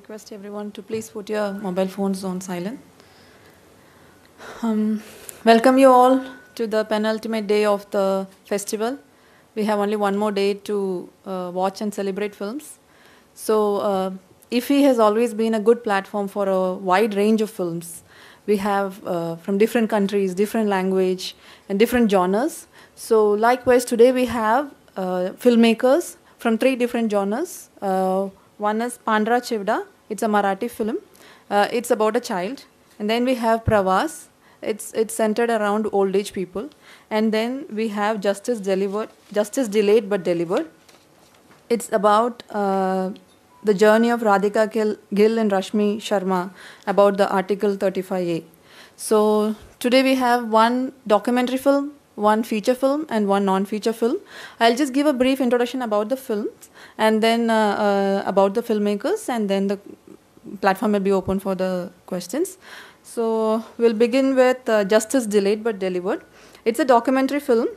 request everyone to please put your mobile phones on silent. Um, welcome you all to the penultimate day of the festival. We have only one more day to uh, watch and celebrate films. So, uh, IFI has always been a good platform for a wide range of films. We have uh, from different countries, different language, and different genres. So, likewise, today we have uh, filmmakers from three different genres. Uh, one is Pandra Chivda. It's a Marathi film. Uh, it's about a child. And then we have Pravas. It's it's centered around old age people. And then we have Justice Delivered, Justice Delayed but Delivered. It's about uh, the journey of Radhika Gil, Gill and Rashmi Sharma about the Article 35A. So today we have one documentary film one feature film and one non-feature film. I'll just give a brief introduction about the films and then uh, uh, about the filmmakers and then the platform will be open for the questions. So we'll begin with uh, Justice Delayed but Delivered. It's a documentary film.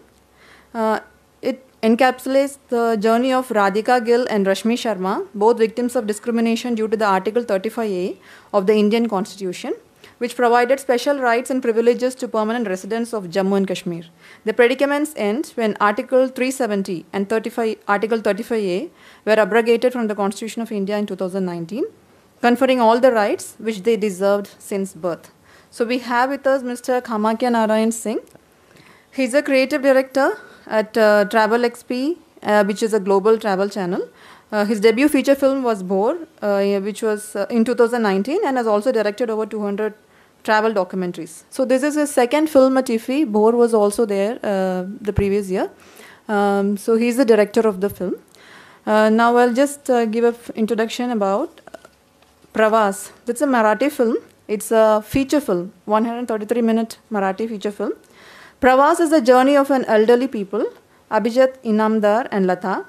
Uh, it encapsulates the journey of Radhika Gill and Rashmi Sharma, both victims of discrimination due to the Article 35A of the Indian Constitution which provided special rights and privileges to permanent residents of Jammu and Kashmir. The predicaments end when Article 370 and 35, Article 35A were abrogated from the Constitution of India in 2019, conferring all the rights which they deserved since birth. So we have with us Mr. Kamakya Narayan Singh. He's a creative director at uh, Travel XP, uh, which is a global travel channel. Uh, his debut feature film was Bore, uh, which was uh, in 2019 and has also directed over 200 travel documentaries. So this is his second film at IFFI. Bore was also there uh, the previous year. Um, so he's the director of the film. Uh, now I'll just give an introduction about Pravas. That's a Marathi film. It's a feature film, 133 minute Marathi feature film. Pravas is the journey of an elderly people, Abhijit Inamdar and Lata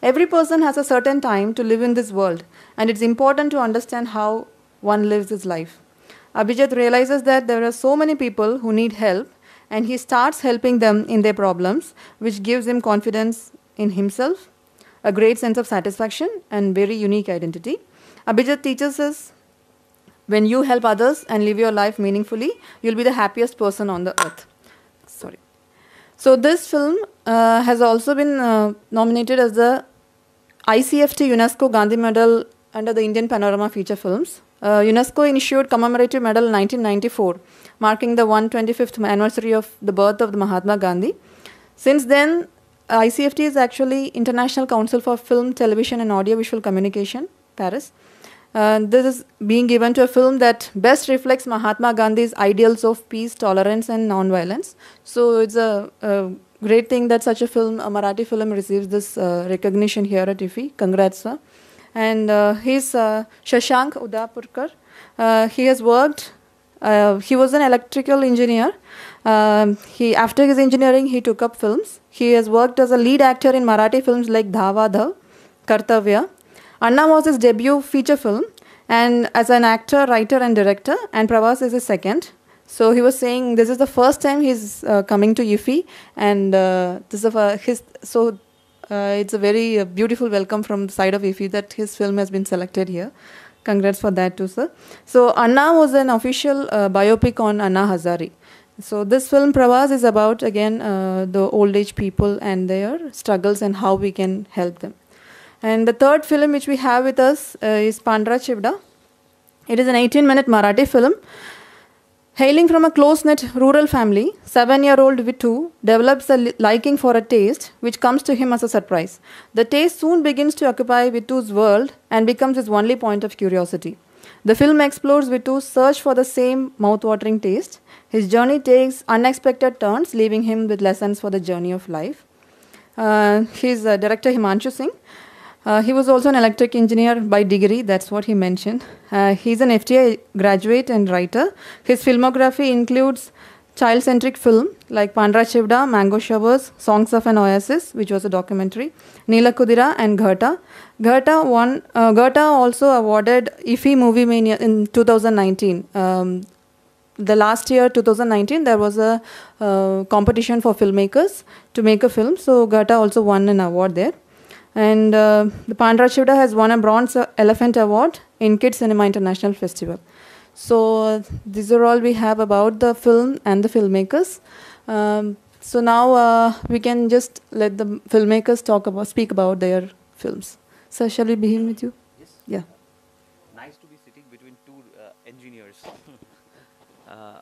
Every person has a certain time to live in this world, and it's important to understand how one lives his life. Abhijit realizes that there are so many people who need help, and he starts helping them in their problems, which gives him confidence in himself, a great sense of satisfaction, and very unique identity. Abhijit teaches us when you help others and live your life meaningfully, you'll be the happiest person on the earth. So this film uh, has also been uh, nominated as the ICFT UNESCO Gandhi Medal under the Indian Panorama Feature Films. Uh, UNESCO issued commemorative medal in 1994, marking the 125th anniversary of the birth of the Mahatma Gandhi. Since then, ICFT is actually International Council for Film, Television and Audiovisual Communication, Paris. Uh, this is being given to a film that best reflects Mahatma Gandhi's ideals of peace, tolerance, and non-violence. So it's a, a, great thing that such a film, a Marathi film, receives this uh, recognition here at IFI. Congrats, sir. And uh, he's uh, Shashank Udapurkar. Uh, he has worked. Uh, he was an electrical engineer. Um, he after his engineering, he took up films. He has worked as a lead actor in Marathi films like Dhava Dhav, Kartavya. Anna was his debut feature film and as an actor, writer and director and Pravas is his second. So he was saying this is the first time he's uh, coming to Ifi and uh, this is a, his so uh, it's a very uh, beautiful welcome from the side of Ifi that his film has been selected here. Congrats for that too, sir. So Anna was an official uh, biopic on Anna Hazare. So this film Pravas is about again uh, the old age people and their struggles and how we can help them. And the third film which we have with us uh, is Pandra Chivda. It is an 18 minute Marathi film. Hailing from a close knit rural family, seven year old Vitu develops a liking for a taste which comes to him as a surprise. The taste soon begins to occupy Vitu's world and becomes his only point of curiosity. The film explores Vitu's search for the same mouth-watering taste. His journey takes unexpected turns, leaving him with lessons for the journey of life. Uh, he's uh, director Himanshu Singh. Uh, he was also an electric engineer by degree, that's what he mentioned. Uh, he's an FTA graduate and writer. His filmography includes child centric film like Pandra Shivda, Mango Showers, Songs of an Oasis, which was a documentary, Neela Kudira, and Ghata. Ghata won, uh, also awarded IFI Movie Mania in 2019. Um, the last year 2019 there was a uh, competition for filmmakers to make a film so Ghata also won an award there and uh, the Pandra Shivda has won a Bronze Elephant Award in Kid Cinema International Festival. So these are all we have about the film and the filmmakers. Um, so now uh, we can just let the filmmakers talk about speak about their films. So shall we begin with you? Yes. Yeah. Nice to be sitting between two uh, engineers. uh,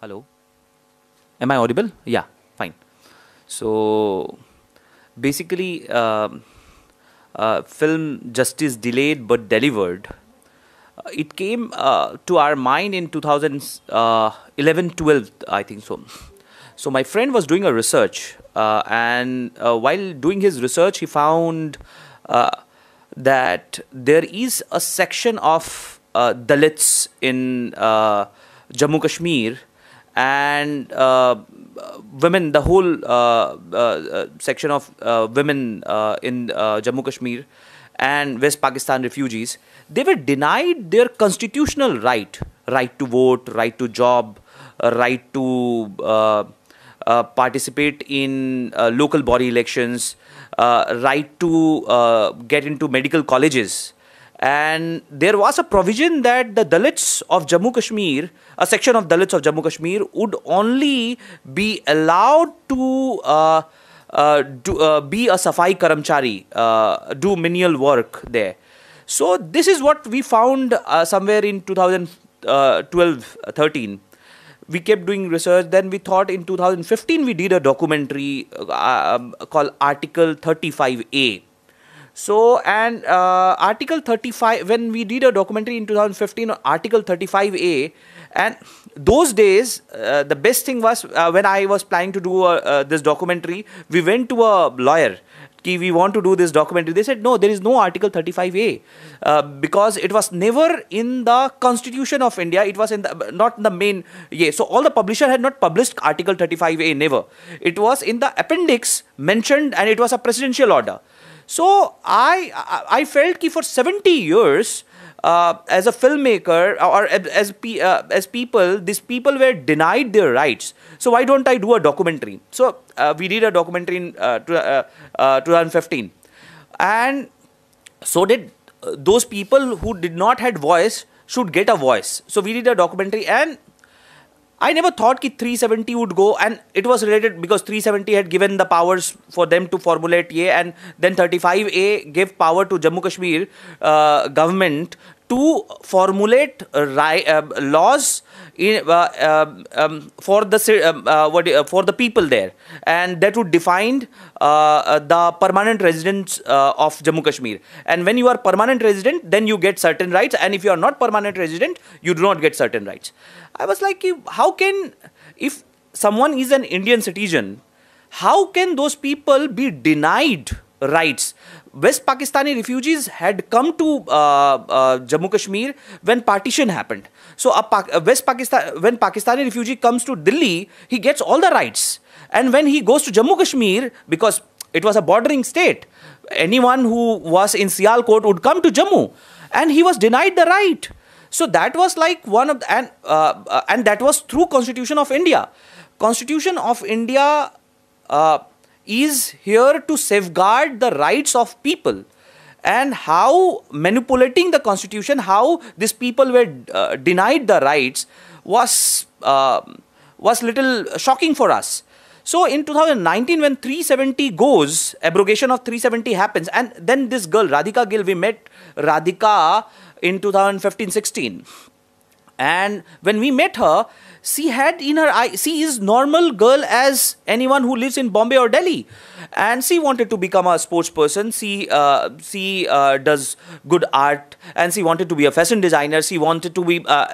hello. Am I audible? Yeah. Fine. So basically um, uh, film Justice Delayed but Delivered. Uh, it came uh, to our mind in 2011 12, I think so. So, my friend was doing a research, and while doing his research, he found that there is a section of uh, Dalits in uh, Jammu Kashmir, and uh, women, the whole uh, uh, uh, section of women in Jammu Kashmir and West Pakistan refugees, they were denied their constitutional right right to vote, right to job, right to uh, uh, participate in uh, local body elections, right to get into medical colleges. And there was a provision that the Dalits of Jammu Kashmir, a section of Dalits of Jammu Kashmir, would only be allowed to uh, uh, do, uh, be a Safai Karamchari, uh, do menial work there. So, this is what we found uh, somewhere in 2012 uh, 13 we kept doing research then we thought in 2015 we did a documentary uh, um, called article 35a so, and uh, Article 35, when we did a documentary in 2015 Article 35A, and those days, uh, the best thing was uh, when I was planning to do uh, uh, this documentary, we went to a lawyer. We want to do this documentary. They said, no, there is no Article 35A uh, because it was never in the Constitution of India. It was in the, not in the main. Yeah, so all the publisher had not published Article 35A, never. It was in the appendix mentioned and it was a presidential order. So I I felt that for 70 years, uh, as a filmmaker or as uh, as people, these people were denied their rights. So why don't I do a documentary? So uh, we did a documentary in uh, 2015, uh, uh, and so did those people who did not had voice should get a voice. So we did a documentary, and I never thought that 370 would go, and it was related because 370 had given the powers for them to formulate A, and then 35A gave power to Jammu Kashmir uh, government to formulate ri- uh, laws in, uh, uh um, for the um, uh, what, for the people there, and that would define uh, the permanent residents of Jammu Kashmir. And when you are permanent resident, then you get certain rights, and if you are not permanent resident, you do not get certain rights. I was like, how can, if someone is an Indian citizen, how can those people be denied rights? West Pakistani refugees had come to uh, uh, Jammu Kashmir when partition happened. So a pa- a West Pakistan, when Pakistani refugee comes to Delhi, he gets all the rights. And when he goes to Jammu Kashmir, because it was a bordering state, anyone who was in Sialkot would come to Jammu, and he was denied the right. So that was like one of the, and uh, uh, and that was through Constitution of India. Constitution of India uh, is here to safeguard the rights of people and how manipulating the constitution how these people were uh, denied the rights was uh, was little shocking for us so in 2019 when 370 goes abrogation of 370 happens and then this girl radhika gill we met radhika in 2015 16 and when we met her she had in her eye she is normal girl as anyone who lives in bombay or delhi and she wanted to become a sports person she uh, she uh, does good art and she wanted to be a fashion designer she wanted to be uh,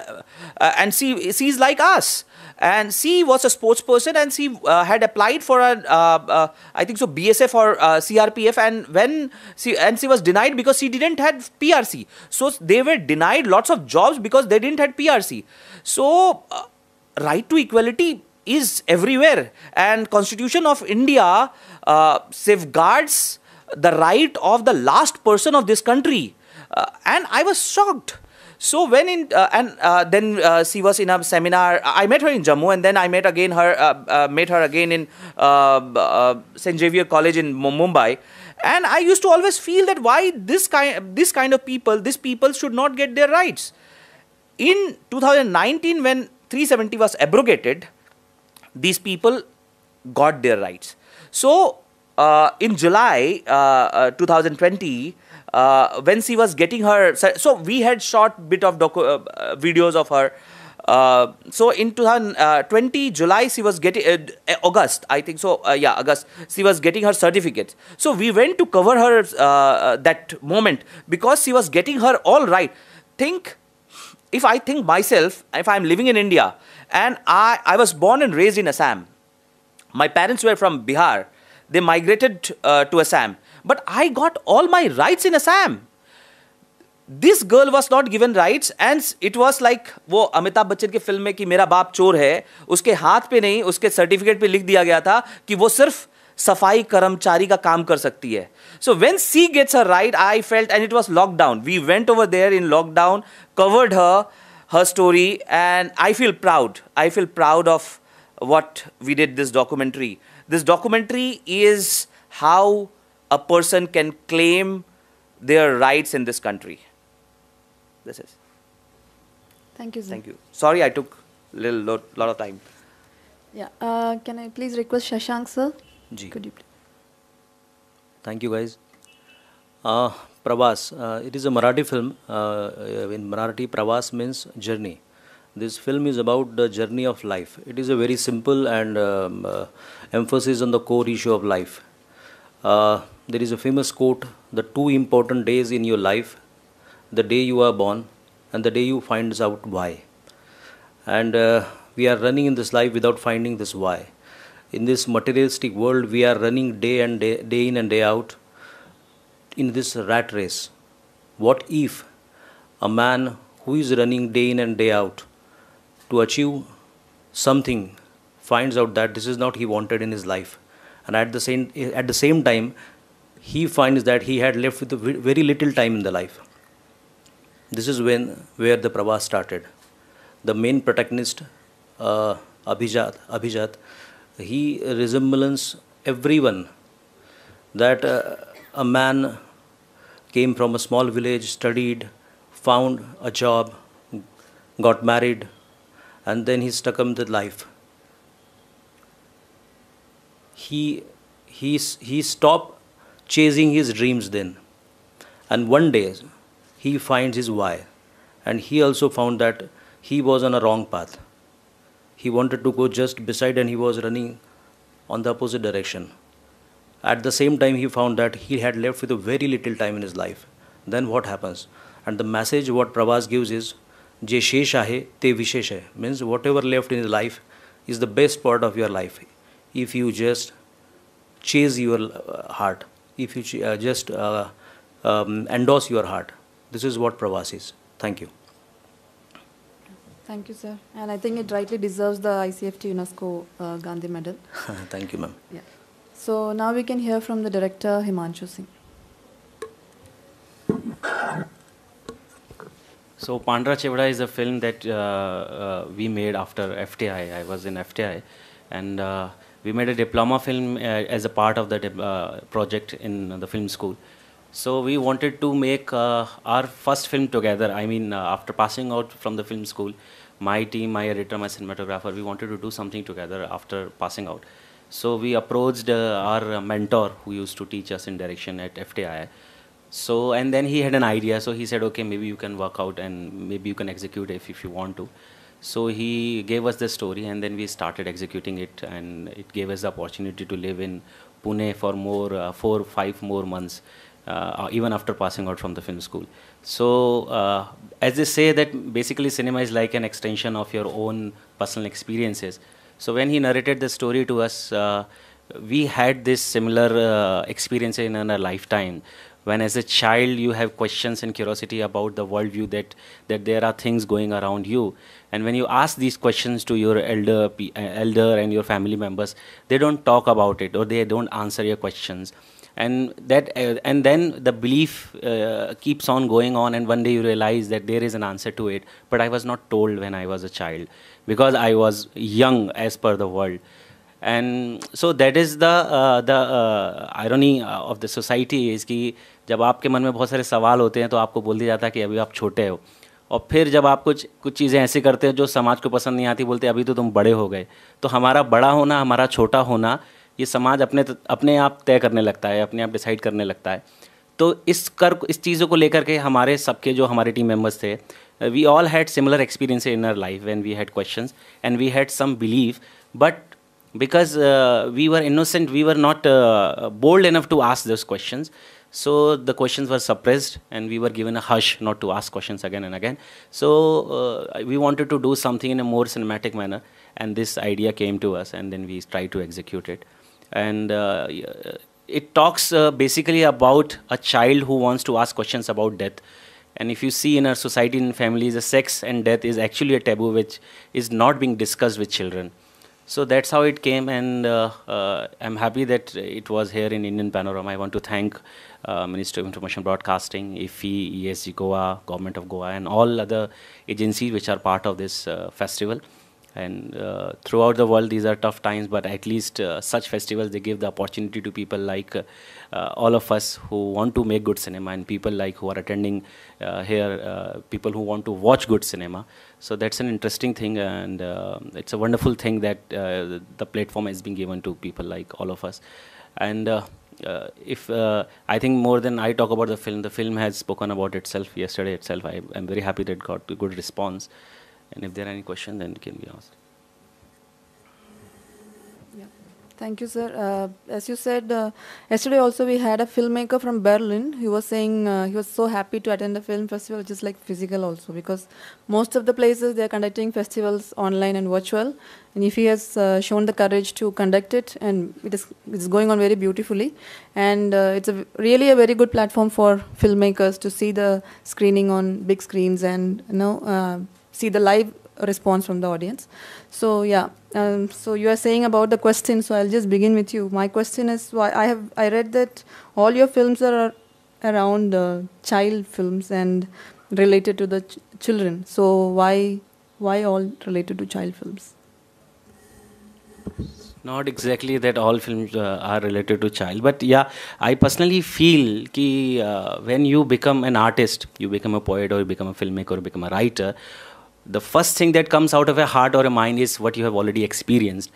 uh and she she's like us and she was a sports person and she uh, had applied for a, uh, uh, I think so, BSF or uh, CRPF. And when she, and she was denied because she didn't have PRC. So they were denied lots of jobs because they didn't have PRC. So uh, right to equality is everywhere. And Constitution of India safeguards the right of the last person of this country. and I was shocked so when in uh, and uh, then uh, she was in a seminar. I met her in Jammu, and then I met again her uh, uh, met her again in uh, Saint Xavier College in Mumbai. And I used to always feel that why this kind this kind of people, these people should not get their rights. In 2019, when 370 was abrogated, these people got their rights. So in July 2020 uh, when she was getting her so we had shot bit of docu, uh, videos of her uh, so in 2020 uh, July she was getting uh, uh, August I think so yeah August she was getting her certificate so we went to cover her that moment because she was getting her all right think if I think myself if I'm living in India and I I was born and raised in Assam my parents were from Bihar they migrated to Assam but I got all my rights in Assam. This girl was not given right and it was like वो अमिताभ बच्चन की film में कि मेरा बाप चोर है उसके हाथ पे नहीं उसके सर्टिफिकेट पे लिख दिया गया था कि वो सिर्फ सफाई कर्मचारी का काम कर सकती है so when she gets a right I felt and it was lockdown we went over there in lockdown covered her her story and I feel proud I feel proud of what we did this documentary this documentary is how a person can claim their rights in this country. This is. Thank you, sir. Thank you. Sorry I took a little lot, lot of time. Yeah. Uh, can I please request Shashank, sir? Ji. Could you please? Thank you, guys. Uh, Pravas. Uh, it is a Marathi film. Uh, in Marathi, Pravas means journey. This film is about the journey of life. It is a very simple and um, uh, emphasis on the core issue of life. Uh, there is a famous quote the two important days in your life the day you are born and the day you finds out why and uh, we are running in this life without finding this why in this materialistic world we are running day and day, day in and day out in this rat race what if a man who is running day in and day out to achieve something finds out that this is not he wanted in his life and at the same at the same time he finds that he had left with very little time in the life. This is when where the pravas started. The main protagonist, uh, Abhijat, Abhijat, he resembles everyone that uh, a man came from a small village, studied, found a job, got married, and then he stuck succumbed to life. He, he, he stopped chasing his dreams then. And one day he finds his why. And he also found that he was on a wrong path. He wanted to go just beside and he was running on the opposite direction. At the same time, he found that he had left with very little time in his life. Then what happens? And the message what Prabhas gives is, जे शेष आहे ते विशेष आहे means whatever left in life is the best part of your life if you just chase if you uh, just uh, um, endorse your heart. This is what Pravas is. Thank you. Thank you, sir. And I think it rightly deserves the ICFT UNESCO uh, Gandhi Medal. Thank you, ma'am. Yeah. So now we can hear from the director, Himanshu Singh. So Pandra Chevda is a film that uh, uh, we made after FTI. I was in FTI, and uh, we made a diploma film uh, as a part of that uh, project in the film school. So we wanted to make uh, our first film together. I mean, uh, after passing out from the film school, my team, my editor, my cinematographer, we wanted to do something together after passing out. So we approached uh, our mentor who used to teach us in direction at FTI. So, and then he had an idea. So he said, okay, maybe you can work out and maybe you can execute if, if you want to. So he gave us the story, and then we started executing it, and it gave us the opportunity to live in Pune for more uh, four, five more months, uh, uh, even after passing out from the film school. So uh, as they say that basically cinema is like an extension of your own personal experiences. So when he narrated the story to us, uh, we had this similar uh, experience in our lifetime when as a child you have questions and curiosity about the worldview that that there are things going around you and when you ask these questions to your elder uh, elder and your family members they don't talk about it or they don't answer your questions and that uh, and then the belief uh, keeps on going on and one day you realize that there is an answer to it but i was not told when i was a child because i was young as per the world and so that is the uh, the uh, irony uh, of the society is that जब आपके मन में बहुत सारे सवाल होते हैं तो आपको बोल दिया जाता है कि अभी आप छोटे हो और फिर जब आप कुछ कुछ चीज़ें ऐसी करते हैं जो समाज को पसंद नहीं आती बोलते अभी तो तुम बड़े हो गए तो हमारा बड़ा होना हमारा छोटा होना ये समाज अपने अपने आप तय करने लगता है अपने आप डिसाइड करने लगता है तो इस कर इस चीज़ों को लेकर के हमारे सबके जो हमारे टीम मेम्बर्स थे we all had similar experience in our life and we had question and we had some believe but because we were innocent we were not bold enough to ask this question So the questions were suppressed, and we were given a hush not to ask questions again and again. So uh, we wanted to do something in a more cinematic manner, and this idea came to us, and then we tried to execute it. And uh, it talks uh, basically about a child who wants to ask questions about death. And if you see in our society and families, sex and death is actually a taboo which is not being discussed with children. So that's how it came, and uh, uh, I'm happy that it was here in Indian Panorama. I want to thank uh, Ministry of Information Broadcasting, IFI, ESG Goa, Government of Goa, and all other agencies which are part of this uh, festival. And uh, throughout the world, these are tough times, but at least uh, such festivals they give the opportunity to people like all of us who want to make good cinema, and people like who are attending here, people who want to watch good cinema. So that's an interesting thing, and uh, it's a wonderful thing that uh, the platform is being given to people like all of us. And uh, uh if uh, I think more than I talk about the film, the film has spoken about itself yesterday itself. I am very happy that it got a good response. And if there are any questions, then it can be asked. Thank you, sir. Uh, as you said, uh, yesterday also we had a filmmaker from Berlin. He was saying uh, he was so happy to attend the film festival, just like physical also, because most of the places they are conducting festivals online and virtual. And if he has uh, shown the courage to conduct it, and it is it's going on very beautifully, and uh, it's a, really a very good platform for filmmakers to see the screening on big screens and you know uh, see the live response from the audience. So yeah, um, so you are saying about the question. So I'll just begin with you. My question is why I have I read that all your films are around uh, child films and related to the ch children. So why why all related to child films? not exactly that all films uh, are related to child but yeah i personally feel that uh, when you become an artist you become a poet or you become a filmmaker or become a writer the first thing that comes out of a heart or a mind is what you have already experienced.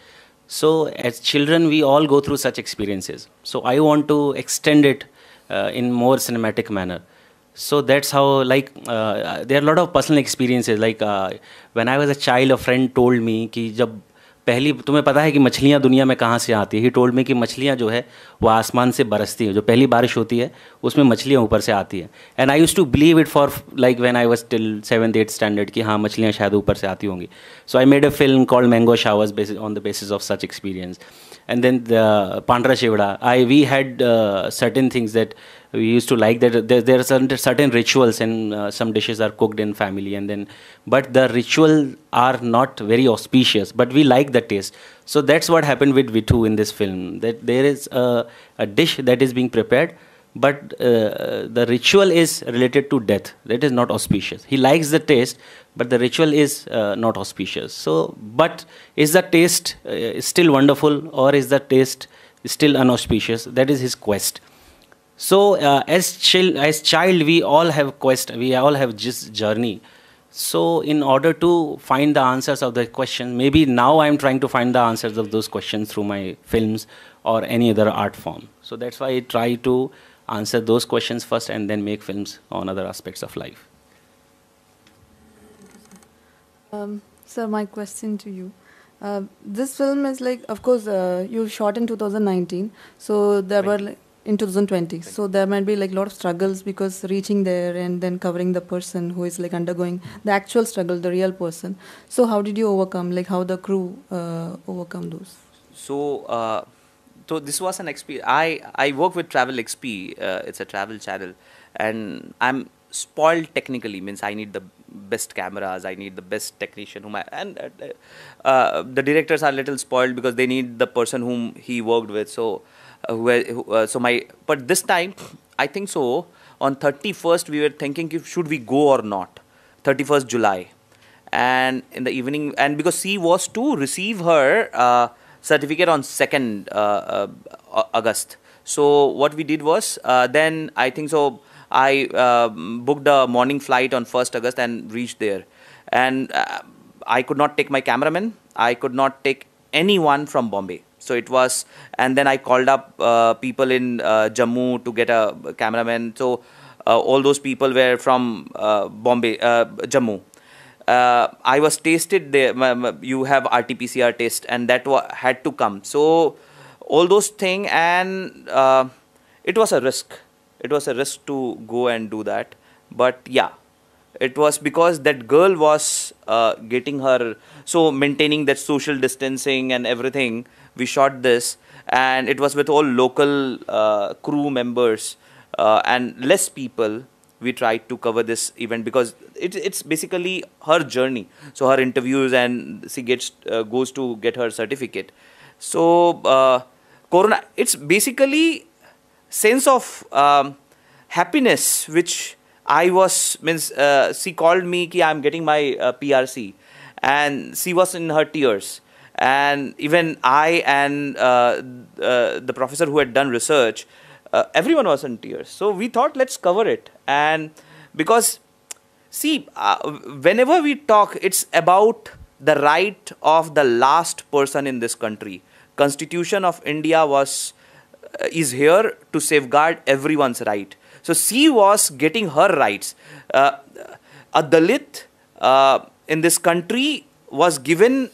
So, as children, we all go through such experiences. So, I want to extend it uh, in more cinematic manner. So that's how, like, uh, there are a lot of personal experiences. Like, uh, when I was a child, a friend told me कि जब पहली तुम्हें पता है कि मछलियाँ दुनिया में कहाँ से आती है ही टोल्ड में कि मछलियाँ जो है वो आसमान से बरसती हैं जो पहली बारिश होती है उसमें मछलियाँ ऊपर से आती हैं and I use to believe it for like when I was till seventh eight standard कि हाँ मछलियाँ शायद ऊपर से आती होंगी so I made a film called Mango Showers on the basis of such experience and then पांड्रा शिवड़ा I we had certain things that we used to like that there, there are certain, certain rituals and uh, some dishes are cooked in family and then but the ritual are not very auspicious but we like the taste so that's what happened with vitu in this film that there is a, a dish that is being prepared but uh, the ritual is related to death that is not auspicious he likes the taste but the ritual is uh, not auspicious so but is the taste uh, still wonderful or is the taste still unauspicious that is his quest so uh, as child as child we all have quest we all have just journey so in order to find the answers of the question maybe now i'm trying to find the answers of those questions through my films or any other art form so that's why i try to answer those questions first and then make films on other aspects of life um, sir my question to you uh, this film is like of course uh, you shot in 2019 so there right. were like in 2020 so there might be like a lot of struggles because reaching there and then covering the person who is like undergoing the actual struggle the real person so how did you overcome like how the crew uh, overcome those so uh, so this was an xp i i work with travel xp uh, it's a travel channel and i'm spoiled technically means i need the best cameras i need the best technician whom i and uh, uh, the directors are little spoiled because they need the person whom he worked with so uh, where, uh, so my but this time I think so on 31st we were thinking if should we go or not 31st July and in the evening and because she was to receive her uh, certificate on 2nd uh, uh, august so what we did was uh, then i think so i um, booked a morning flight on 1st august and reached there and i could not take my cameraman i could not take anyone from bombay so it was and then i called up uh, people in uh, jammu to get a cameraman so uh, all those people were from uh, bombay uh, jammu i was tested there you have rt pcr test and that had to come so all those thing and it was a risk it was a risk to go and do that but yeah it was because that girl was uh, getting her so maintaining that social distancing and everything we shot this and it was with all local uh, crew members uh, and less people we tried to cover this event because it, it's basically her journey so her interviews and she gets uh, goes to get her certificate so uh, corona it's basically sense of um, happiness which i was means uh, she called me ki i'm getting my uh, prc and she was in her tears and even I and uh, uh, the professor who had done research, uh, everyone was in tears. So we thought, let's cover it. And because, see, whenever we talk, it's about the right of the last person in this country. Constitution of India was is here to safeguard everyone's right. So she was getting her rights. Uh, a Dalit uh, in this country was given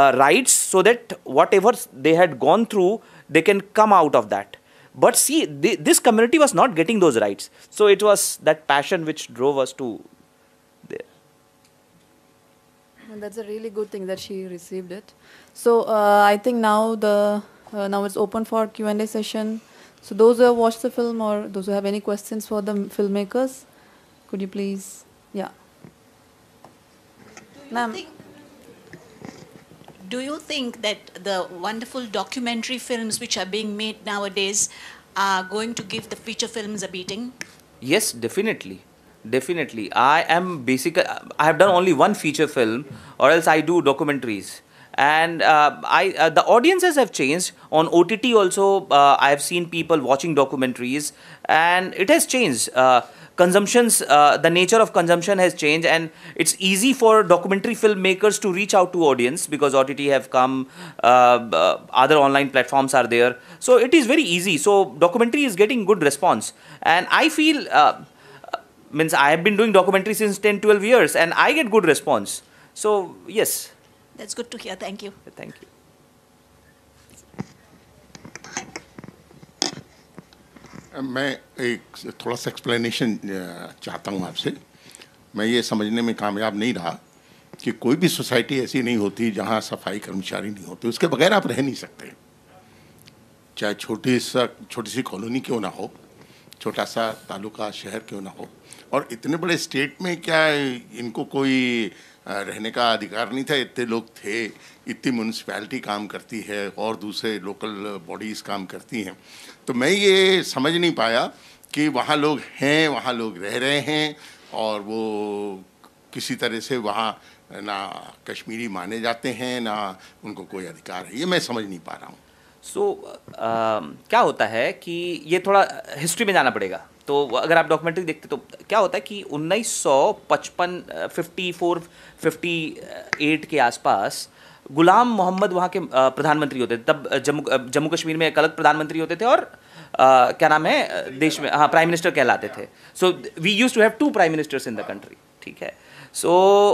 uh, rights so that whatever they had gone through, they can come out of that. But see, this community was not getting those rights. So it was that passion which drove us to there. And that's a really good thing that she received it. So uh, I think now the uh, now it's open for Q&A session. So those who have watched the film or those who have any questions for the filmmakers, could you please, yeah. Ma'am do you think that the wonderful documentary films which are being made nowadays are going to give the feature films a beating? Yes, definitely. Definitely. I am basically, I have done only one feature film or else I do documentaries and uh, I uh, the audiences have changed on OTT also uh, I have seen people watching documentaries and it has changed uh, consumptions uh, the nature of consumption has changed and it's easy for documentary filmmakers to reach out to audience because ott have come uh, uh, other online platforms are there so it is very easy so documentary is getting good response and i feel uh, means i have been doing documentary since 10 12 years and i get good response so yes that's good to hear thank you thank you मैं एक थोड़ा सा explanation चाहता हूँ आपसे मैं ये समझने में कामयाब नहीं रहा कि कोई भी सोसाइटी ऐसी नहीं होती जहाँ सफाई कर्मचारी नहीं होते उसके बगैर आप रह नहीं सकते चाहे छोटी सा छोटी सी कॉलोनी क्यों ना हो छोटा सा तालुका शहर क्यों ना हो और इतने बड़े स्टेट में क्या इनको कोई रहने का अधिकार नहीं था इतने लोग थे इतनी म्यूनसिपैलिटी काम करती है और दूसरे लोकल बॉडीज़ काम करती हैं तो मैं ये समझ नहीं पाया कि वहाँ लोग हैं वहाँ लोग रह रहे हैं और वो किसी तरह से वहाँ ना कश्मीरी माने जाते हैं ना उनको कोई अधिकार है ये मैं समझ नहीं पा रहा हूँ सो so, uh, क्या होता है कि ये थोड़ा हिस्ट्री में जाना पड़ेगा तो अगर आप डॉक्यूमेंट्री देखते तो क्या होता है कि उन्नीस सौ पचपन फिफ्टी फोर फिफ्टी एट के आसपास गुलाम मोहम्मद वहाँ के प्रधानमंत्री होते थे तब जम्मू जम्मू कश्मीर में एक अलग प्रधानमंत्री होते थे और आ, क्या नाम है देश में हाँ प्राइम मिनिस्टर कहलाते थे so we use to have two prime ministers in the country ठीक है सो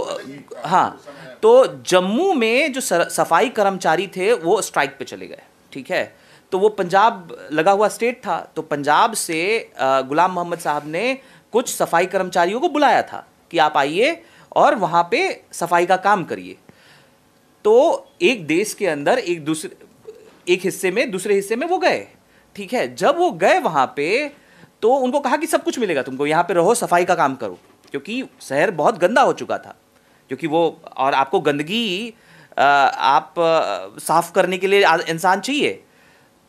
so, हाँ तो जम्मू में जो सफाई कर्मचारी थे वो स्ट्राइक पे चले गए ठीक है तो वो पंजाब लगा हुआ स्टेट था तो पंजाब से गुलाम मोहम्मद साहब ने कुछ सफाई कर्मचारियों को बुलाया था कि आप आइए और वहाँ पे सफाई का काम करिए तो एक देश के अंदर एक दूसरे एक हिस्से में दूसरे हिस्से में वो गए ठीक है जब वो गए वहाँ पे तो उनको कहा कि सब कुछ मिलेगा तुमको यहाँ पे रहो सफाई का काम करो क्योंकि शहर बहुत गंदा हो चुका था क्योंकि वो और आपको गंदगी आप साफ़ करने के लिए इंसान चाहिए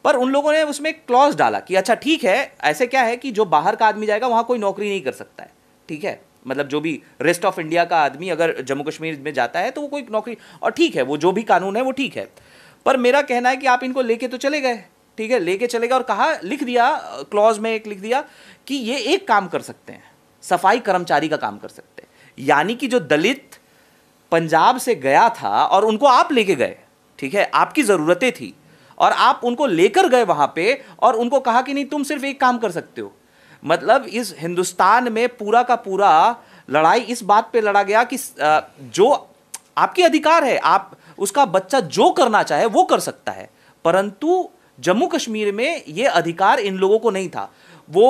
पर उन लोगों ने उसमें क्लॉज डाला कि अच्छा ठीक है ऐसे क्या है कि जो बाहर का आदमी जाएगा वहाँ कोई नौकरी नहीं कर सकता है ठीक है मतलब जो भी रेस्ट ऑफ इंडिया का आदमी अगर जम्मू कश्मीर में जाता है तो वो कोई नौकरी और ठीक है वो जो भी कानून है वो ठीक है पर मेरा कहना है कि आप इनको लेके तो चले गए ठीक है लेके चले गए और कहा लिख दिया क्लॉज में एक लिख दिया कि ये एक काम कर सकते हैं सफाई कर्मचारी का काम कर सकते हैं यानी कि जो दलित पंजाब से गया था और उनको आप लेके गए ठीक है आपकी ज़रूरतें थी और आप उनको लेकर गए वहाँ पे और उनको कहा कि नहीं तुम सिर्फ एक काम कर सकते हो मतलब इस हिंदुस्तान में पूरा का पूरा लड़ाई इस बात पे लड़ा गया कि जो आपके अधिकार है आप उसका बच्चा जो करना चाहे वो कर सकता है परंतु जम्मू कश्मीर में ये अधिकार इन लोगों को नहीं था वो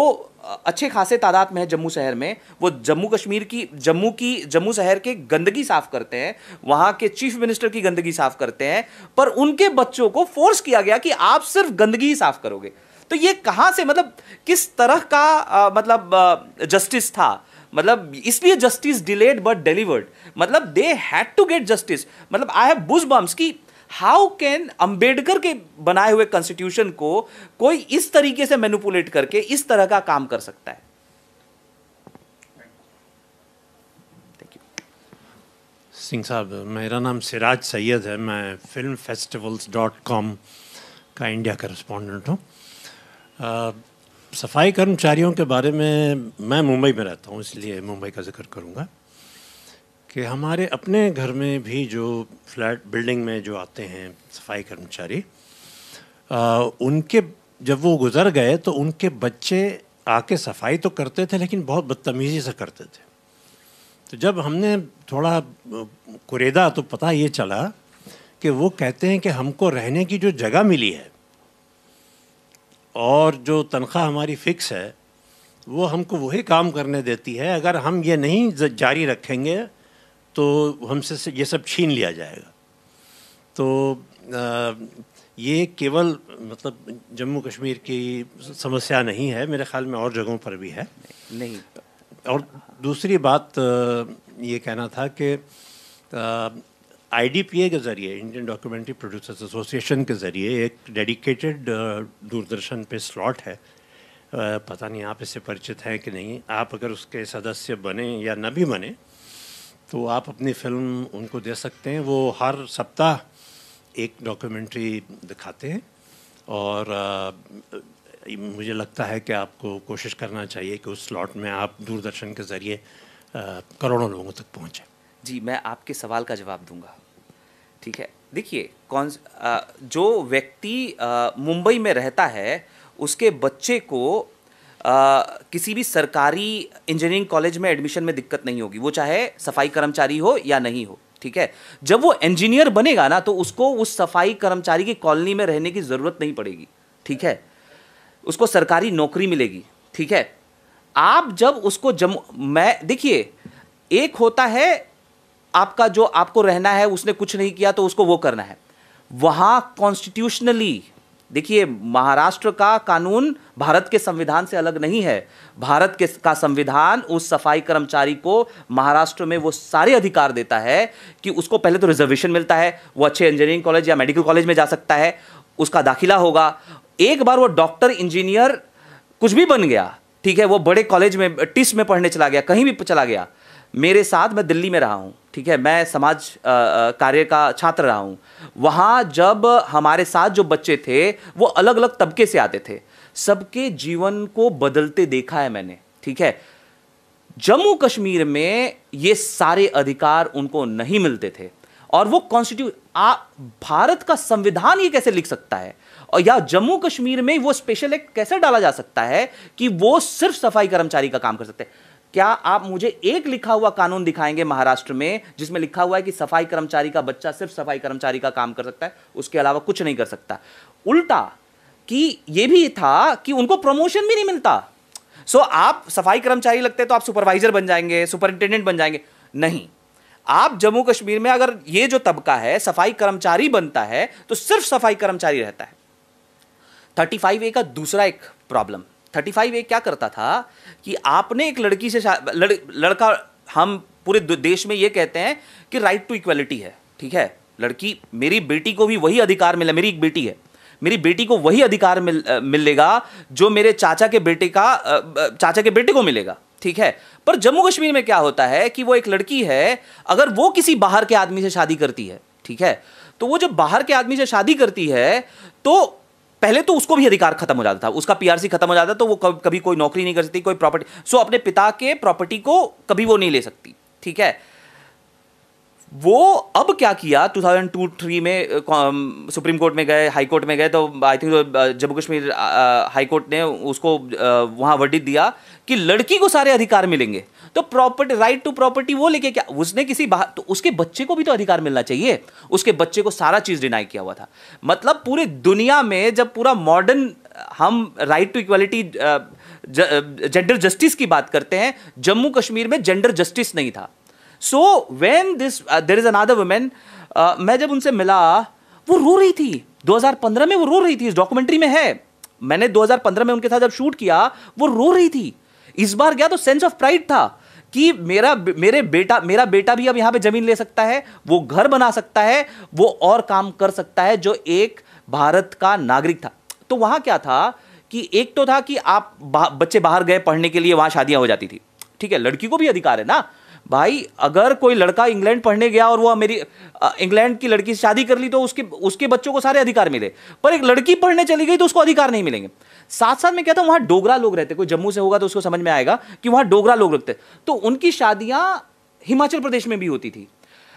अच्छे खासे तादाद में है जम्मू शहर में वो जम्मू कश्मीर की जम्मू की जम्मू शहर के गंदगी साफ करते हैं वहां के चीफ मिनिस्टर की गंदगी साफ करते हैं पर उनके बच्चों को फोर्स किया गया कि आप सिर्फ गंदगी ही साफ करोगे तो ये कहाँ से मतलब किस तरह का आ, मतलब आ, जस्टिस था मतलब इसलिए जस्टिस डिलेड बट डिलीवर्ड मतलब they had to get justice मतलब आई हैव बुज बम्स की हाउ कैन अंबेडकर के बनाए हुए कॉन्स्टिट्यूशन को कोई इस तरीके से मैनुपुलेट करके इस तरह का काम कर सकता है सिंह साहब मेरा नाम सिराज सैयद है मैं फिल्म फेस्टिवल्स डॉट कॉम का इंडिया का रिस्पॉन्डेंट हूँ सफाई कर्मचारियों के बारे में मैं मुंबई में रहता हूँ इसलिए मुंबई का जिक्र करूँगा कि हमारे अपने घर में भी जो फ्लैट बिल्डिंग में जो आते हैं सफाई कर्मचारी आ, उनके जब वो गुजर गए तो उनके बच्चे आके सफाई तो करते थे लेकिन बहुत बदतमीज़ी से करते थे तो जब हमने थोड़ा कुरेदा तो पता ये चला कि वो कहते हैं कि हमको रहने की जो जगह मिली है और जो तनख्वाह हमारी फ़िक्स है वो हमको वही काम करने देती है अगर हम ये नहीं जारी रखेंगे तो हमसे ये सब छीन लिया जाएगा तो आ, ये केवल मतलब जम्मू कश्मीर की समस्या नहीं है मेरे ख्याल में और जगहों पर भी है नहीं और दूसरी बात ये कहना था कि आई डी पी ए के ज़रिए इंडियन डॉक्यूमेंट्री प्रोड्यूसर्स एसोसिएशन के ज़रिए एक डेडिकेटेड दूरदर्शन पे स्लॉट है पता नहीं आप इससे परिचित हैं कि नहीं आप अगर उसके सदस्य बने या न भी बने तो आप अपनी फिल्म उनको दे सकते हैं वो हर सप्ताह एक डॉक्यूमेंट्री दिखाते हैं और आ, मुझे लगता है कि आपको कोशिश करना चाहिए कि उस स्लॉट में आप दूरदर्शन के ज़रिए करोड़ों लोगों तक पहुँचें जी मैं आपके सवाल का जवाब दूंगा ठीक है देखिए कौन जो व्यक्ति मुंबई में रहता है उसके बच्चे को किसी भी सरकारी इंजीनियरिंग कॉलेज में एडमिशन में दिक्कत नहीं होगी वो चाहे सफाई कर्मचारी हो या नहीं हो ठीक है जब वो इंजीनियर बनेगा ना तो उसको उस सफाई कर्मचारी की कॉलोनी में रहने की ज़रूरत नहीं पड़ेगी ठीक है उसको सरकारी नौकरी मिलेगी ठीक है आप जब उसको जम मैं देखिए एक होता है आपका जो आपको रहना है उसने कुछ नहीं किया तो उसको वो करना है वहाँ कॉन्स्टिट्यूशनली देखिए महाराष्ट्र का कानून भारत के संविधान से अलग नहीं है भारत के का संविधान उस सफाई कर्मचारी को महाराष्ट्र में वो सारे अधिकार देता है कि उसको पहले तो रिजर्वेशन मिलता है वो अच्छे इंजीनियरिंग कॉलेज या मेडिकल कॉलेज में जा सकता है उसका दाखिला होगा एक बार वो डॉक्टर इंजीनियर कुछ भी बन गया ठीक है वो बड़े कॉलेज में टिस में पढ़ने चला गया कहीं भी चला गया मेरे साथ मैं दिल्ली में रहा हूँ ठीक है मैं समाज कार्य का छात्र रहा हूँ वहाँ जब हमारे साथ जो बच्चे थे वो अलग अलग तबके से आते थे सबके जीवन को बदलते देखा है मैंने ठीक है जम्मू कश्मीर में ये सारे अधिकार उनको नहीं मिलते थे और वो कॉन्स्टिट्यूट भारत का संविधान ये कैसे लिख सकता है और या जम्मू कश्मीर में वो स्पेशल एक्ट कैसे डाला जा सकता है कि वो सिर्फ सफाई कर्मचारी का काम कर सकते हैं क्या आप मुझे एक लिखा हुआ कानून दिखाएंगे महाराष्ट्र में जिसमें लिखा हुआ है कि सफाई कर्मचारी का बच्चा सिर्फ सफाई कर्मचारी का काम कर सकता है उसके अलावा कुछ नहीं कर सकता उल्टा कि यह भी था कि उनको प्रमोशन भी नहीं मिलता सो so, आप सफाई कर्मचारी लगते तो आप सुपरवाइजर बन जाएंगे सुपरिंटेंडेंट बन जाएंगे नहीं आप जम्मू कश्मीर में अगर ये जो तबका है सफाई कर्मचारी बनता है तो सिर्फ सफाई कर्मचारी रहता है थर्टी फाइव ए का दूसरा एक प्रॉब्लम थर्टी फाइव ए क्या करता था कि आपने एक लड़की से लड़, लड़का हम पूरे देश में ये कहते हैं कि राइट टू इक्वलिटी है ठीक है लड़की मेरी बेटी को भी वही अधिकार मिला मेरी एक बेटी है मेरी बेटी को वही अधिकार मिल मिलेगा जो मेरे चाचा के बेटे का चाचा के बेटे को मिलेगा ठीक है पर जम्मू कश्मीर में क्या होता है कि वो एक लड़की है अगर वो किसी बाहर के आदमी से शादी करती है ठीक है तो वो जब बाहर के आदमी से शादी करती है तो पहले तो उसको भी अधिकार खत्म हो जाता था उसका पीआरसी खत्म हो जाता तो वो कभी कोई नौकरी नहीं कर सकती कोई प्रॉपर्टी सो अपने पिता के प्रॉपर्टी को कभी वो नहीं ले सकती ठीक है वो अब क्या किया 2002 थ्री में सुप्रीम कोर्ट में गए हाई कोर्ट में गए तो I think Jammu Kashmir high court ने उसको वहाँ वर्डित दिया कि लड़की को सारे अधिकार मिलेंगे तो प्रॉपर्टी राइट टू प्रॉपर्टी वो लेके क्या उसने किसी बाहर तो उसके बच्चे को भी तो अधिकार मिलना चाहिए उसके बच्चे को सारा चीज़ डिनाई किया हुआ था मतलब पूरी दुनिया में जब पूरा मॉडर्न हम right to equality gender justice की बात करते हैं जम्मू कश्मीर में जेंडर जस्टिस नहीं था so when this there is another women मैं जब उनसे मिला वो रो रही थी 2015 में वो रो रही थी इस डॉक्यूमेंट्री में है मैंने 2015 में उनके साथ जब शूट किया वो रो रही थी इस बार गया तो सेंस ऑफ प्राइड था कि मेरा मेरे बेटा मेरा बेटा भी अब यहाँ पे जमीन ले सकता है वो घर बना सकता है वो और काम कर सकता है जो एक भारत का नागरिक था तो वहां क्या था कि एक तो था कि आप बच्चे बाहर गए पढ़ने के लिए वहां शादियां हो जाती थी ठीक है लड़की को भी अधिकार है ना भाई अगर कोई लड़का इंग्लैंड पढ़ने गया और वो मेरी इंग्लैंड की लड़की से शादी कर ली तो उसके उसके बच्चों को सारे अधिकार मिले पर एक लड़की पढ़ने चली गई तो उसको अधिकार नहीं मिलेंगे साथ साथ में क्या था वहाँ डोगरा लोग रहते कोई जम्मू से होगा तो उसको समझ में आएगा कि वहाँ डोगरा लोग रखते तो उनकी शादियाँ हिमाचल प्रदेश में भी होती थी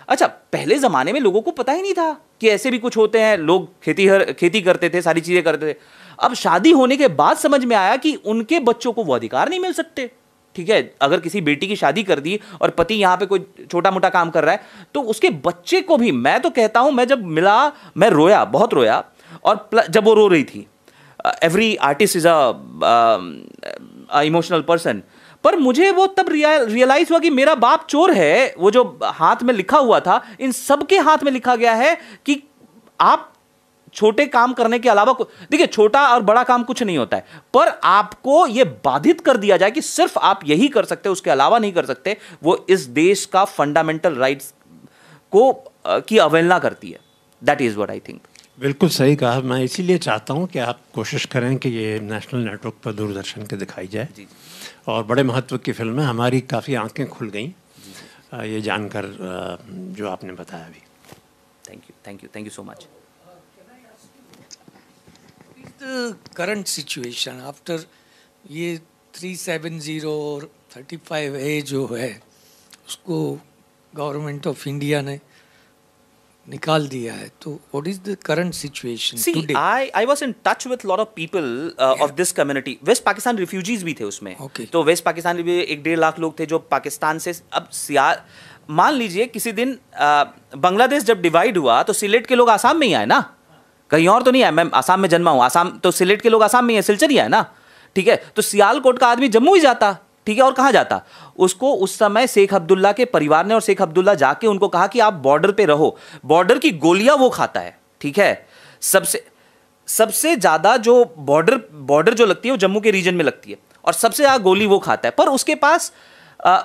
अच्छा पहले ज़माने में लोगों को पता ही नहीं था कि ऐसे भी कुछ होते हैं लोग खेती हर खेती करते थे सारी चीज़ें करते थे अब शादी होने के बाद समझ में आया कि उनके बच्चों को वो अधिकार नहीं मिल सकते ठीक है अगर किसी बेटी की शादी कर दी और पति यहाँ पे कोई छोटा मोटा काम कर रहा है तो उसके बच्चे को भी मैं तो कहता हूँ मैं जब मिला मैं रोया बहुत रोया और जब वो रो रही थी every artist is a emotional person पर मुझे वो तब रियलाइज हुआ कि मेरा बाप चोर है वो जो हाथ में लिखा हुआ था इन सबके हाथ में लिखा गया है कि आप छोटे काम करने के अलावा देखिए छोटा और बड़ा काम कुछ नहीं होता है पर आपको ये बाधित कर दिया जाए कि सिर्फ आप यही कर सकते उसके अलावा नहीं कर सकते वो इस देश का फंडामेंटल राइट्स को uh, की अवहेलना करती है that is what I think बिल्कुल सही कहा मैं इसीलिए चाहता हूँ कि आप कोशिश करें कि ये नेशनल नेटवर्क पर दूरदर्शन के दिखाई जाए और बड़े महत्व की फिल्म है हमारी काफ़ी आंखें खुल गई ये जानकर जो आपने बताया अभी thank you thank you thank you so much current situation after ये थ्री सेवन ज़ीरो और थर्टी फाइव ए जो है उसको गवर्नमेंट ऑफ इंडिया ने निकाल दिया है तो what is the current situation today I I was in touch with lot of people of this community west Pakistan refugees भी थे उसमें okay. तो वेस्ट पाकिस्तान भी एक डेढ़ लाख लोग थे जो पाकिस्तान से अब सिया मान लीजिए किसी दिन uh, बांग्लादेश जब डिवाइड हुआ तो सिलेट के लोग आसाम में ही आए ना कहीं और तो नहीं आए मैं आसाम में जन्मा हूँ आसाम तो सिलेट के लोग आसाम में ही है सिलचर ही आए ना ठीक है तो सियालकोट का आदमी जम्मू ही जाता ठीक है और कहाँ जाता उसको उस समय शेख अब्दुल्ला के परिवार ने और शेख अब्दुल्ला जाके उनको कहा कि आप बॉर्डर पे रहो बॉर्डर की गोलियां वो खाता है ठीक है सबसे सबसे ज़्यादा जो बॉर्डर बॉर्डर जो लगती है वो जम्मू के रीजन में लगती है और सबसे ज़्यादा गोली वो खाता है पर उसके पास आ,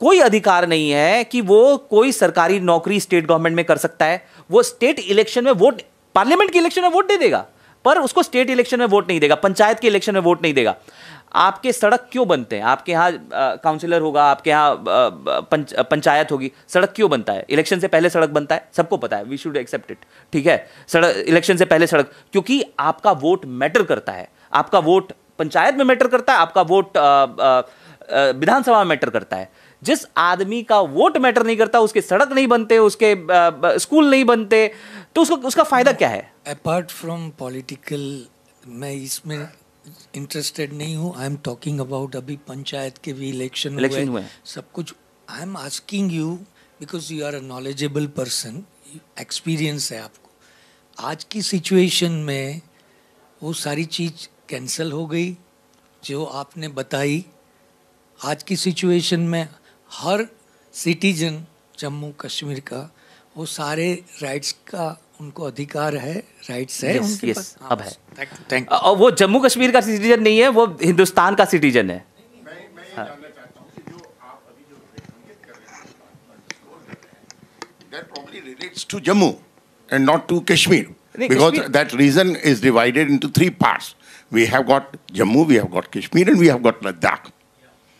कोई अधिकार नहीं है कि वो कोई सरकारी नौकरी स्टेट गवर्नमेंट में कर सकता है वो स्टेट इलेक्शन में वोट पार्लियामेंट के इलेक्शन में वोट दे देगा पर उसको स्टेट इलेक्शन में वोट नहीं देगा पंचायत के इलेक्शन में वोट नहीं देगा आपके सड़क क्यों बनते हैं आपके यहाँ काउंसिलर होगा आपके यहाँ पंच, पंचायत होगी सड़क क्यों बनता है इलेक्शन से पहले सड़क बनता है सबको पता है वी शुड एक्सेप्ट इट ठीक है सड़क इलेक्शन से पहले सड़क क्योंकि आपका वोट मैटर करता है आपका वोट पंचायत में मैटर करता है आपका वोट विधानसभा में मैटर करता है जिस आदमी का वोट मैटर नहीं करता उसके सड़क नहीं बनते उसके स्कूल नहीं बनते तो उसको उसका फायदा क्या है अपार्ट फ्रॉम पॉलिटिकल मैं इसमें इंटरेस्टेड नहीं हूँ आई एम टॉकिंग अबाउट अभी पंचायत के भी इलेक्शन हुए, हुए सब कुछ I am asking you because you are a knowledgeable person experience है आपको आज की सिचुएशन में वो सारी चीज़ कैंसिल हो गई जो आपने बताई आज की सिचुएशन में हर सिटीजन जम्मू कश्मीर का वो सारे राइट्स का उनको अधिकार है राइट्स है यस यस अब है थैंक थैंक और वो जम्मू कश्मीर का सिटीजन नहीं है वो हिंदुस्तान का सिटीजन है to Jammu and not to Kashmir because that region is divided into three parts. We have got Jammu, we have got Kashmir, and we have got Ladakh.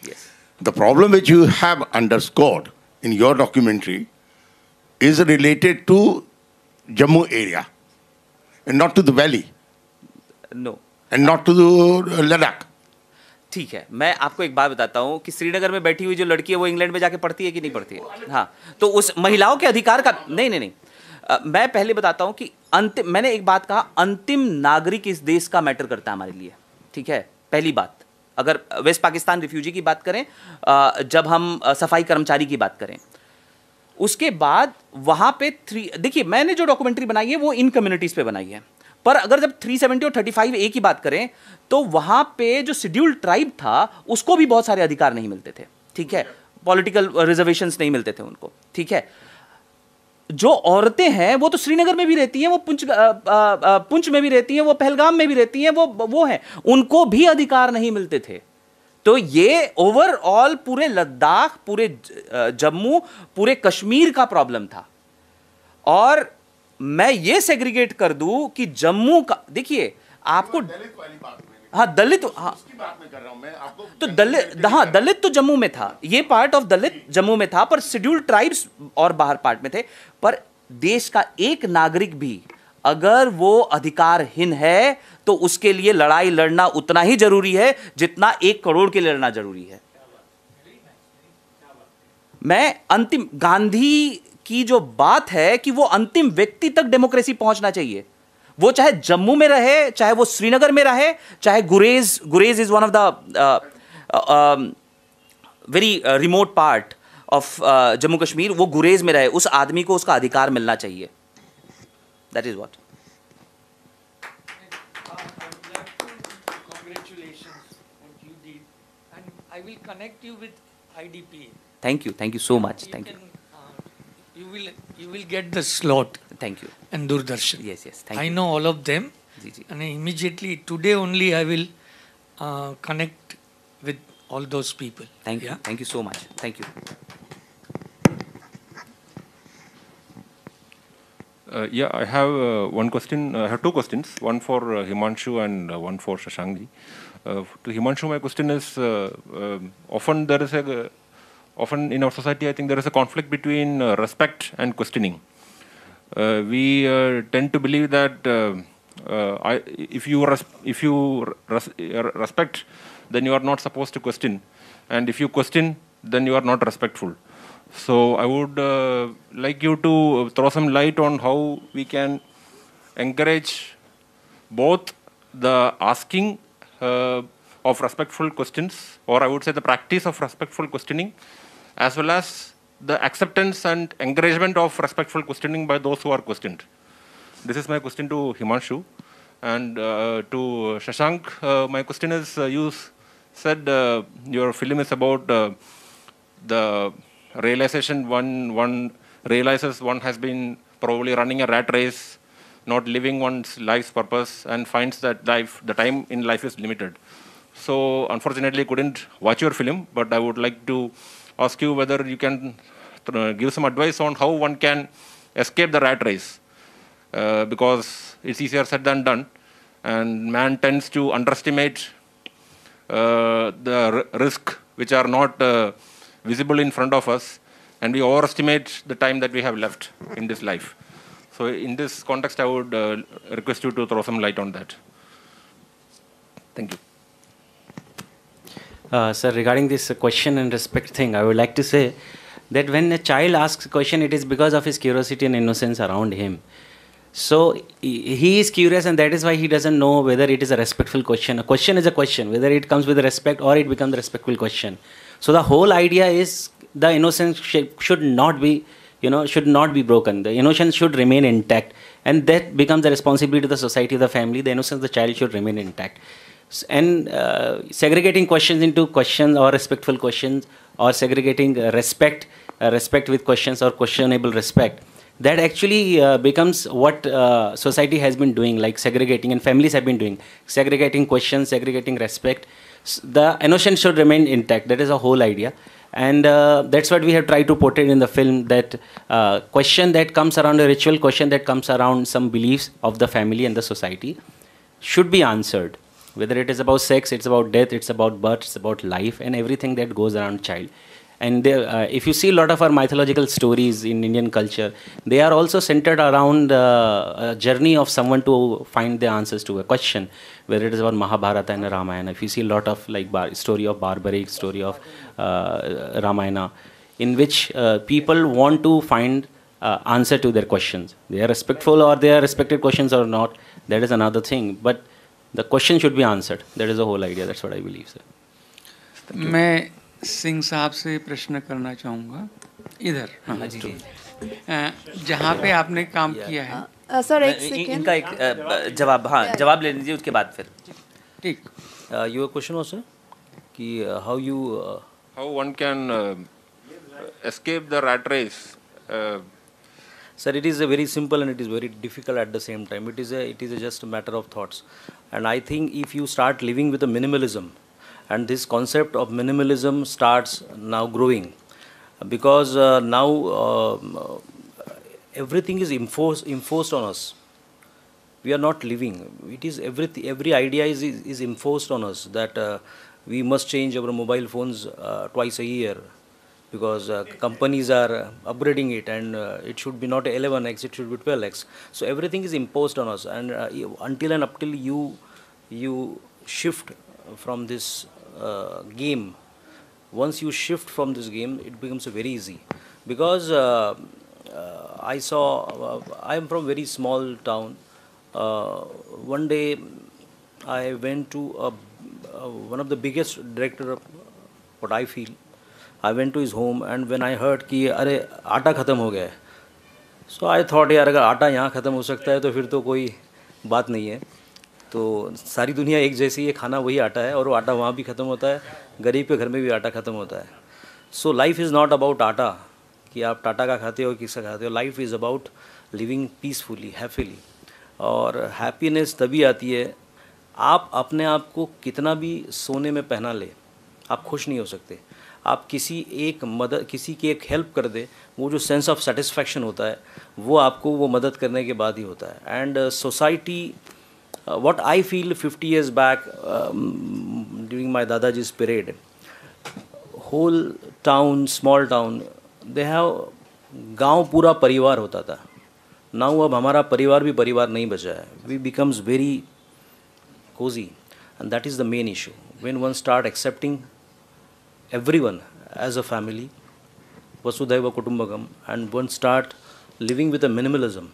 Yes. The problem which you have underscored in your documentary is related to Jammu area, and not to the valley. No. And not to the Ladakh. ठीक है मैं आपको एक बात बताता हूँ कि श्रीनगर में बैठी हुई जो लड़की है वो इंग्लैंड में जाके पढ़ती है कि नहीं पढ़ती है हाँ तो उस महिलाओं के अधिकार का नहीं नहीं नहीं आ, मैं पहले बताता हूँ कि अंतिम मैंने एक बात कहा अंतिम नागरिक इस देश का मैटर करता है हमारे लिए ठीक है पहली बात अगर वेस्ट पाकिस्तान रिफ्यूजी की बात करें जब हम सफाई कर्मचारी की बात करें उसके बाद वहाँ पे थ्री देखिए मैंने जो डॉक्यूमेंट्री बनाई है वो इन कम्युनिटीज़ पे बनाई है पर अगर जब 370 और 35 ए की बात करें तो वहाँ पे जो शेड्यूल्ड ट्राइब था उसको भी बहुत सारे अधिकार नहीं मिलते थे ठीक है पॉलिटिकल रिजर्वेशंस नहीं मिलते थे उनको ठीक है जो औरतें हैं वो तो श्रीनगर में भी रहती हैं वो पुंछ पुंछ में भी रहती हैं वो पहलगाम में भी रहती हैं वो वो हैं उनको भी अधिकार नहीं मिलते थे तो ये ओवरऑल पूरे लद्दाख पूरे जम्मू पूरे कश्मीर का प्रॉब्लम था और मैं ये सेग्रीगेट कर दूं कि जम्मू का देखिए आपको हाँ दलित हाँ तो दलित हाँ दलित तो जम्मू में था ये पार्ट ऑफ दलित जम्मू में था पर शेड्यूल ट्राइब्स और बाहर पार्ट में थे पर देश का एक नागरिक भी अगर वो अधिकारहीन है तो उसके लिए लड़ाई लड़ना उतना ही जरूरी है जितना एक करोड़ के लिए लड़ना जरूरी है मैं अंतिम गांधी की जो बात है कि वो अंतिम व्यक्ति तक डेमोक्रेसी पहुंचना चाहिए वो चाहे जम्मू में रहे चाहे वो श्रीनगर में रहे चाहे Gurez Gurez is one of the very remote part of Jammu Kashmir वो गुरेज में रहे उस आदमी को उसका अधिकार मिलना चाहिए that is what will connect you with IDP. Thank you. Thank you so much. You Thank can, you. Uh, you will you will get the slot. Thank you. And Doordarshan. Yes, yes. Thank I you. know all of them. Gigi. And immediately today only I will uh, connect with all those people. Thank yeah? you. Thank you so much. Thank you. Uh, yeah, I have uh, one question. I have two questions, one for uh, Himanshu and uh, one for Shashanki. Uh, to Himanshu, my question is uh, uh, often there is a often in our society, I think there is a conflict between respect and questioning. we tend to believe that I, if you if you res respect, then you are not supposed to question, and if you question, then you are not respectful. So I would uh, like you to throw some light on how we can encourage both the asking uh, of respectful questions, or I would say the practice of respectful questioning, as well as the acceptance and encouragement of respectful questioning by those who are questioned. This is my question to Himanshu. And uh, to Shashank, uh, my question is uh, you said uh, your film is about uh, the realization one, one realizes one has been probably running a rat race not living one's life's purpose and finds that life, the time in life is limited. So unfortunately, couldn't watch your film, but I would like to ask you whether you can uh, give some advice on how one can escape the rat race, uh, because it's easier said than done, and man tends to underestimate uh, the risk which are not uh, visible in front of us, and we overestimate the time that we have left in this life. So in this context, I would uh, request you to throw some light on that. Thank you. Uh, sir, regarding this question and respect thing, I would like to say that when a child asks a question, it is because of his curiosity and innocence around him. So he is curious, and that is why he doesn't know whether it is a respectful question. A question is a question, whether it comes with respect or it becomes a respectful question. So the whole idea is the innocence should not be you know should not be broken the innocence should remain intact and that becomes the responsibility of the society the family the innocence of the child should remain intact and uh, segregating questions into questions or respectful questions or segregating uh, respect uh, respect with questions or questionable respect that actually uh, becomes what uh, society has been doing like segregating and families have been doing segregating questions segregating respect the innocence should remain intact that is a whole idea and uh, that's what we have tried to put in the film that uh, question that comes around a ritual question that comes around some beliefs of the family and the society should be answered whether it is about sex it's about death it's about birth it's about life and everything that goes around child and uh, if you see a lot of our mythological stories in Indian culture, they are also centered around uh, a journey of someone to find the answers to a question, whether it is about Mahabharata and Ramayana. If you see a lot of like story of barbaric, story of uh, Ramayana, in which uh, people want to find uh, answer to their questions. They are respectful or they are respected questions or not. That is another thing. But the question should be answered. That is the whole idea. That's what I believe, sir. मैं सिंह साहब से प्रश्न करना चाहूँगा इधर हाँ, हाँ, तो, जहाँ पे आपने काम किया है सर एक इनका एक जवाब हाँ जवाब ले लीजिए उसके बाद फिर ठीक यूर क्वेश्चन हो सर कि how you how one can escape the rat race sir it is a very simple and it is very difficult at the same time it is it is a just matter of thoughts and I think if you start living with a minimalism and this concept of minimalism starts now growing because uh, now um, uh, everything is enforced enforced on us we are not living it is every every idea is is enforced on us that uh, we must change our mobile phones uh, twice a year because uh, companies are upgrading it and uh, it should be not 11x it should be 12x so everything is imposed on us and until and up till you you shift from this uh, game, once you shift from this game, it becomes very easy. Because uh, uh, I saw, uh, I am from very small town. uh, one day, I went to a, uh, one of the biggest director of what I feel. I went to his home and when I heard ki are aata khatam ho gaya so i thought yaar agar aata yahan khatam ho sakta hai to fir to koi baat nahi hai तो सारी दुनिया एक जैसी है खाना वही आटा है और वो आटा वहाँ भी ख़त्म होता है गरीब के घर में भी आटा ख़त्म होता है so life is not about आटा कि आप टाटा का खाते हो किसका खाते हो life is about living peacefully happily और हैप्पीनेस तभी आती है आप अपने आप को कितना भी सोने में पहना ले आप खुश नहीं हो सकते आप किसी एक मदद किसी की एक हेल्प कर दे वो जो सेंस ऑफ सेटिस्फैक्शन होता है वो आपको वो मदद करने के बाद ही होता है and society uh, Uh, what I feel 50 years back um, during my Dadaji's parade, whole town, small town, they have gaon pura parivar hota tha. Now ab hamara parivar bhi parivar nahi baja hai. We becomes very cozy and that is the main issue. When one start accepting everyone as a family, Vasudhaiva Kutumbagam, and one start living with a minimalism,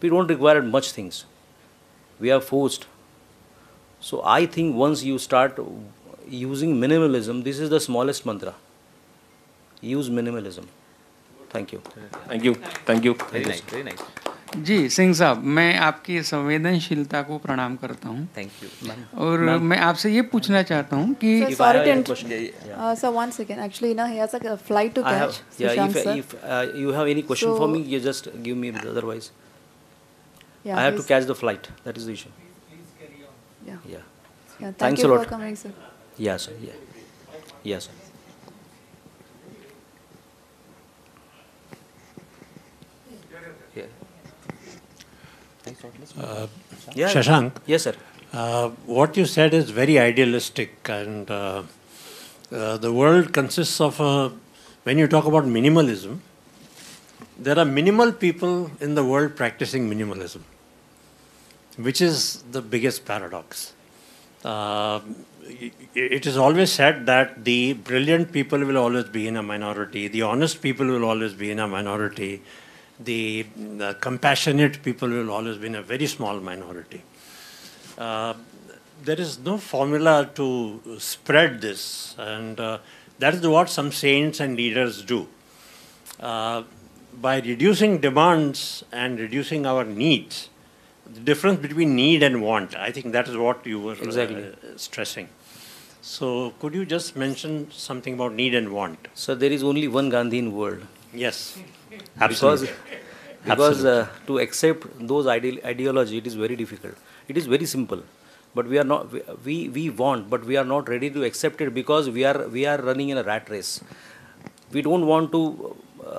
we don't require much things we are forced so i think once you start using minimalism this is the smallest mantra use minimalism thank you thank you thank you very nice very nice जी सिंह साहब मैं आपकी संवेदनशीलता को प्रणाम करता हूँ thank you और मैं आपसे ये पूछना चाहता हूँ कि सर वन सेकंड एक्चुअली ना he has a flight to catch या if you have any question for me you just give me otherwise yeah, I have to catch the flight. That is the issue. Please, please carry on. Yeah. Yeah. yeah thank Thanks you a lot. for coming, sir. Yeah, sir. Yeah. Yeah, sir. Uh, yeah. Shashank. Yes, sir. Uh, what you said is very idealistic, and uh, uh the world consists of a, when you talk about minimalism, there are minimal people in the world practicing minimalism, which is the biggest paradox. Uh, it is always said that the brilliant people will always be in a minority, the honest people will always be in a minority, the, the compassionate people will always be in a very small minority. Uh, there is no formula to spread this, and uh, that is what some saints and leaders do. Uh, by reducing demands and reducing our needs, the difference between need and want, I think that is what you were uh, exactly. uh, stressing. So could you just mention something about need and want? So there is only one Gandhi in world. Yes, absolutely. Because, because uh, to accept those ide ideology, it is very difficult. It is very simple, but we are not we we want, but we are not ready to accept it because we are we are running in a rat race. We don't want to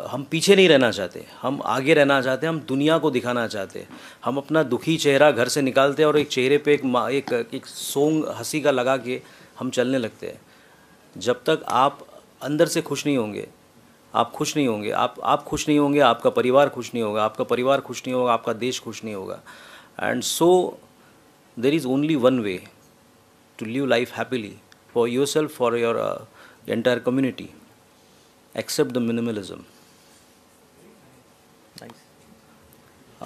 हम पीछे नहीं रहना चाहते हम आगे रहना चाहते हम दुनिया को दिखाना चाहते हम अपना दुखी चेहरा घर से निकालते हैं और एक चेहरे पे एक एक एक सोंग हंसी का लगा के हम चलने लगते हैं जब तक आप अंदर से खुश नहीं होंगे आप खुश नहीं होंगे आप आप खुश नहीं होंगे आपका परिवार खुश नहीं होगा आपका परिवार खुश नहीं होगा आपका देश खुश नहीं होगा and so there is only one way to live life happily for yourself for your entire community except the minimalism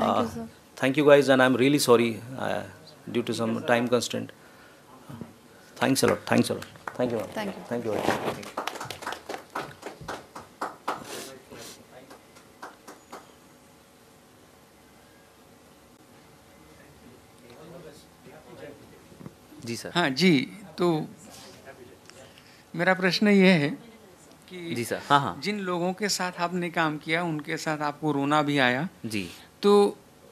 thank you guys and I am really sorry due to some time constant thanks a lot thanks a lot thank you thank you जी sir हाँ जी तो मेरा प्रश्न ये है कि जी sir हाँ हाँ जिन लोगों के साथ आपने काम किया उनके साथ आपको रोना भी आया जी तो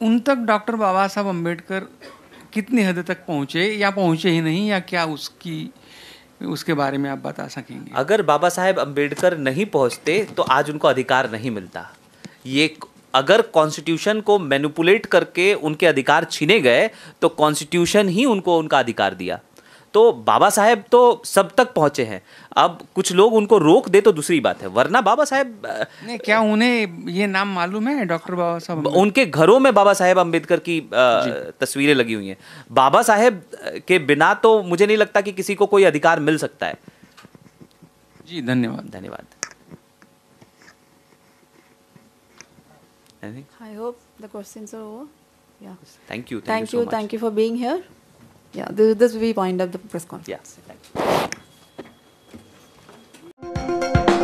उन तक डॉक्टर बाबा साहब अम्बेडकर कितनी हद तक पहुँचे या पहुँचे ही नहीं या क्या उसकी उसके बारे में आप बता सकेंगे अगर बाबा साहेब अम्बेडकर नहीं पहुँचते तो आज उनको अधिकार नहीं मिलता ये अगर कॉन्स्टिट्यूशन को मैनुपुलेट करके उनके अधिकार छीने गए तो कॉन्स्टिट्यूशन ही उनको उनका अधिकार दिया तो बाबा साहेब तो सब तक पहुंचे हैं अब कुछ लोग उनको रोक दे तो दूसरी बात है वरना बाबा साहेब क्या उन्हें ये नाम मालूम है डॉक्टर बाबा साहब उनके घरों में बाबा साहेब अम्बेडकर की तस्वीरें लगी हुई हैं बाबा साहेब के बिना तो मुझे नहीं लगता कि किसी को कोई अधिकार मिल सकता है जी धन्यवाद धन्यवाद I hope the questions are over. Yeah. Thank you. Thank, thank you so thank you for being here. Yeah, this, will we wind up the press conference. Yes, yeah,